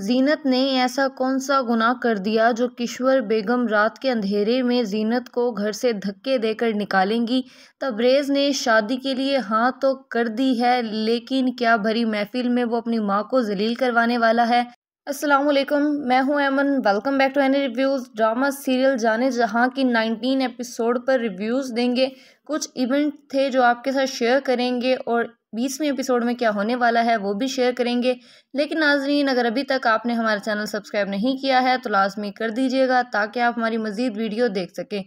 ज़ीनत ने ऐसा कौन सा गुनाह कर दिया जो किश्वर बेगम रात के अंधेरे में ज़ीनत को घर से धक्के देकर निकालेंगी तबरेज़ ने शादी के लिए हाँ तो कर दी है लेकिन क्या भरी महफिल में वो अपनी माँ को जलील करवाने वाला है अस्सलाम वालेकुम मैं हूँ Aiman welcome back to any reviews drama serial जाने जहाँ की नाइनटीन एपिसोड पर रिव्यूज़ देंगे कुछ इवेंट थे जो आपके साथ शेयर करेंगे और बीसवें एपिसोड में क्या होने वाला है वो भी शेयर करेंगे लेकिन नाजरीन अगर अभी तक आपने हमारा चैनल सब्सक्राइब नहीं किया है तो लाजमी कर दीजिएगा ताकि आप हमारी मज़ीद वीडियो देख सकें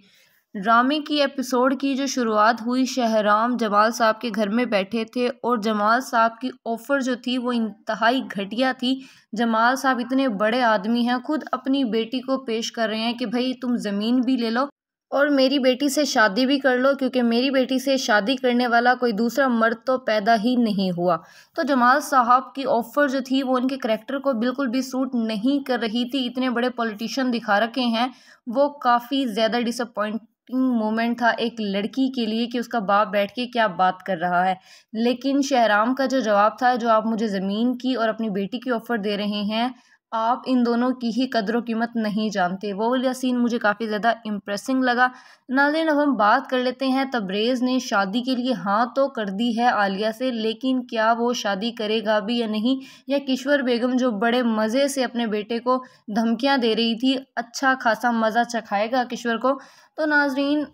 ड्रामे की एपिसोड की जो शुरुआत हुई शहराम जमाल साहब के घर में बैठे थे और जमाल साहब की ऑफ़र जो थी वो इंतहाई घटिया थी जमाल साहब इतने बड़े आदमी हैं खुद अपनी बेटी को पेश कर रहे हैं कि भाई तुम ज़मीन भी ले लो और मेरी बेटी से शादी भी कर लो क्योंकि मेरी बेटी से शादी करने वाला कोई दूसरा मर्द तो पैदा ही नहीं हुआ तो जमाल साहब की ऑफ़र जो थी वो उनके करेक्टर को बिल्कुल भी सूट नहीं कर रही थी इतने बड़े पॉलिटिशियन दिखा रखे हैं वो काफ़ी ज़्यादा डिसअपॉइंट मोमेंट था एक लड़की के लिए कि उसका बाप बैठ के क्या बात कर रहा है लेकिन शहराम का जो जवाब था जो आप मुझे ज़मीन की और अपनी बेटी की ऑफ़र दे रहे हैं आप इन दोनों की ही कदर कीमत नहीं जानते वो वाला सीन मुझे काफ़ी ज़्यादा इम्प्रेसिंग लगा नाजिन अब हम बात कर लेते हैं तबरेज़ ने शादी के लिए हाँ तो कर दी है आलिया से लेकिन क्या वो शादी करेगा भी या नहीं या किश्वर बेगम जो बड़े मज़े से अपने बेटे को धमकियाँ दे रही थी अच्छा खासा मज़ा चखाएगा किश्वर को तो नाजरीन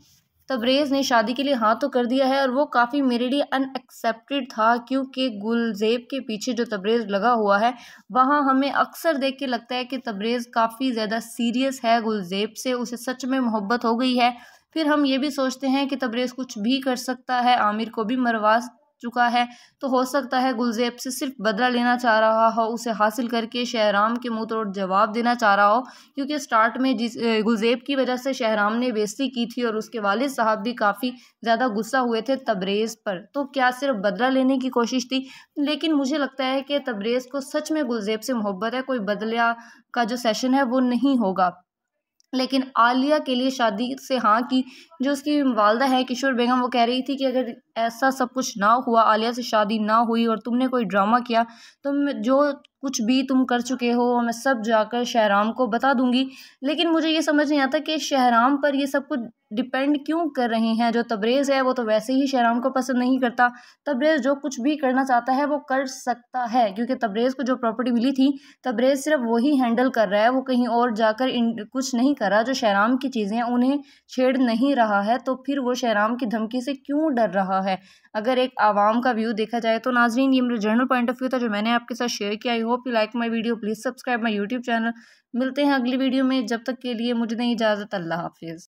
तब्रेज़ ने शादी के लिए हाँ तो कर दिया है और वो काफ़ी मेरे लिए अनएक्सेप्टेड था क्योंकि गुलजेब के पीछे जो तबरेज़ लगा हुआ है वहाँ हमें अक्सर देख के लगता है कि तबरेज़ काफ़ी ज़्यादा सीरियस है गुलजेब से उसे सच में मोहब्बत हो गई है फिर हम ये भी सोचते हैं कि तबरेज़ कुछ भी कर सकता है आमिर को भी मरवा चुका है तो हो सकता है गुलजेब से सिर्फ बदला लेना चाह रहा हो उसे हासिल करके शहराम के मुंह तोड़ जवाब देना चाह रहा हो क्योंकि स्टार्ट में जिस गुलजेब की वजह से शहराम ने बेजती की थी और उसके वाल साहब भी काफ़ी ज़्यादा गुस्सा हुए थे तबरेज़ पर तो क्या सिर्फ बदला लेने की कोशिश थी लेकिन मुझे लगता है कि तबरेज़ को सच में गुलजेब से मोहब्बत है कोई बदला का जो सेशन है वो नहीं होगा लेकिन आलिया के लिए शादी से हाँ की जो उसकी वालदा है किशोर बेगम वो कह रही थी कि अगर ऐसा सब कुछ ना हुआ आलिया से शादी ना हुई और तुमने कोई ड्रामा किया तो जो कुछ भी तुम कर चुके हो मैं सब जाकर शहराम को बता दूंगी लेकिन मुझे ये समझ नहीं आता कि शहराम पर ये सब कुछ डिपेंड क्यों कर रहे हैं जो तबरेज़ है वो तो वैसे ही शहराम को पसंद नहीं करता तबरेज़ जो कुछ भी करना चाहता है वो कर सकता है क्योंकि तबरेज़ को जो प्रॉपर्टी मिली थी तबरेज़ सिर्फ वही हैंडल कर रहा है वो कहीं और जाकर कुछ नहीं कर रहा जो शहराम की चीज़ें उन्हें छेड़ नहीं रहा है तो फिर वो शहराम की धमकी से क्यों डर रहा है अगर एक आवाम का व्यू देखा जाए तो नाजरीन ये मेरा जर्नल पॉइंट ऑफ व्यू था जो मैंने आपके साथ शेयर किया I hope you like my video please subscribe my YouTube channel मिलते हैं अगली वीडियो में जब तक के लिए मुझे नहीं इजाज़त अल्लाह हाफिज़